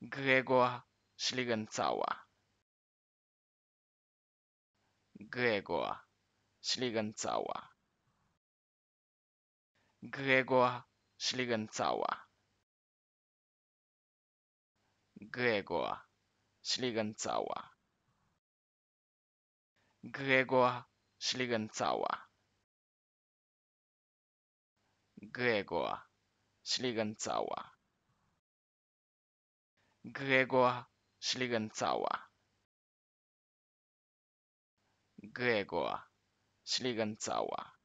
Gregor Schlierenzauer Gregor Schlierenzauer Gregor Schlierenzauer Gregor Schlierenzauer Gregor Schlierenzauer Gregor Schlierenzauer Gregor Schlierenzauer. Gregor Schlierenzauer.